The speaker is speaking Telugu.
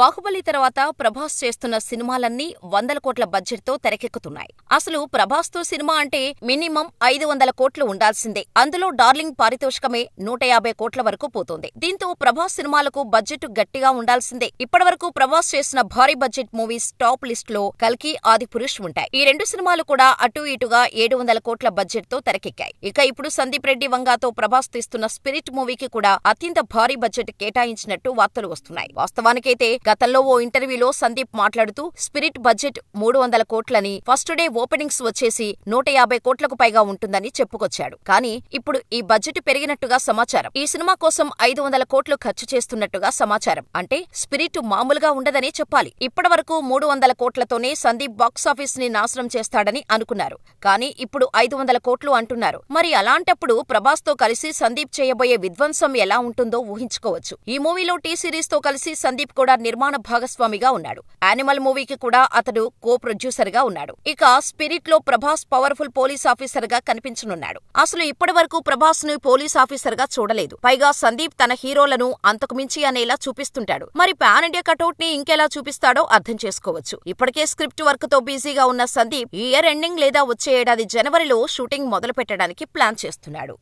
బాహుబలి తర్వాత ప్రభాస్ చేస్తున్న సినిమాలన్నీ వందల కోట్ల బడ్జెట్తో తెరకెక్కుతున్నాయి అసలు ప్రభాస్తో సినిమా అంటే మినిమం ఐదు వందల కోట్లు ఉండాల్సిందే అందులో డార్లింగ్ పారితోషికమే నూట యాభై కోట్ల వరకు పోతుంది దీంతో ప్రభాస్ సినిమాలకు బడ్జెట్ గట్టిగా ఉండాల్సిందే ఇప్పటివరకు ప్రభాస్ చేసిన భారీ బడ్జెట్ మూవీస్ టాప్ లిస్ట్ లో కల్కి ఆదిపురుష్ ఉంటాయి ఈ రెండు సినిమాలు కూడా అటు ఇటుగా ఏడు వందల కోట్ల బడ్జెట్ తో తెరకెక్కాయి ఇక ఇప్పుడు సందీప్ రెడ్డి వంగాతో ప్రభాస్ తీస్తున్న స్పిరిట్ మూవీకి కూడా అత్యంత భారీ బడ్జెట్ కేటాయించినట్టు వార్తలు వస్తున్నాయి వాస్తవానికైతే గతంలో ఓ ఇంటర్వ్యూలో సందీప్ మాట్లాడుతూ స్పిరిట్ బడ్జెట్ మూడు వందల కోట్లని ఫస్ట్ డే ఓపెనింగ్స్ వచ్చేసి నూట యాభై కోట్లకు పైగా ఉంటుందని చెప్పుకొచ్చాడు కానీ ఇప్పుడు ఈ బడ్జెట్ పెరిగినట్టుగా సమాచారం ఈ సినిమా కోసం ఐదు వందల కోట్లు ఖర్చు చేస్తున్నట్టుగా సమాచారం అంటే స్పిరిట్ మామూలుగా ఉండదనే చెప్పాలి వరకు మూడు వందల కోట్లతోనే సందీప్ బాక్సాఫీస్ ని నాశనం చేస్తాడని అనుకున్నారు కానీ ఇప్పుడు ఐదు వందల కోట్లు అంటున్నారు మరి అలాంటప్పుడు ప్రభాస్ తో కలిసి సందీప్ చేయబోయే విధ్వంసం ఎలా ఉంటుందో ఊహించుకోవచ్చు ఈ మూవీలో టీ సిరీస్ తో కలిసి సందీప్ కూడా నిర్మాణ భాగస్వామిగా ఉన్నాడు యానిమల్ మూవీకి కూడా అతడు కో ప్రొడ్యూసర్ గా ఉన్నాడు ఇక స్పిరిట్ లో ప్రభాస్ పవర్ఫుల్ పోలీస్ ఆఫీసర్ గా కనిపించనున్నాడు అసలు ఇప్పటి వరకు ప్రభాస్ ను పోలీస్ ఆఫీసర్ గా చూడలేదు పైగా సందీప్ తన హీరోలను అంతకుమించి అనేలా చూపిస్తుంటాడు మరి పాన్ ఇండియా కటౌట్ ని ఇంకెలా చూపిస్తాడో అర్థం చేసుకోవచ్చు ఇప్పటికే స్క్రిప్ట్ వర్క్ తో బిజీగా ఉన్న సందీప్ ఇయర్ ఎండింగ్ లేదా వచ్చే ఏడాది జనవరిలో షూటింగ్ మొదలు పెట్టడానికి ప్లాన్ చేస్తున్నాడు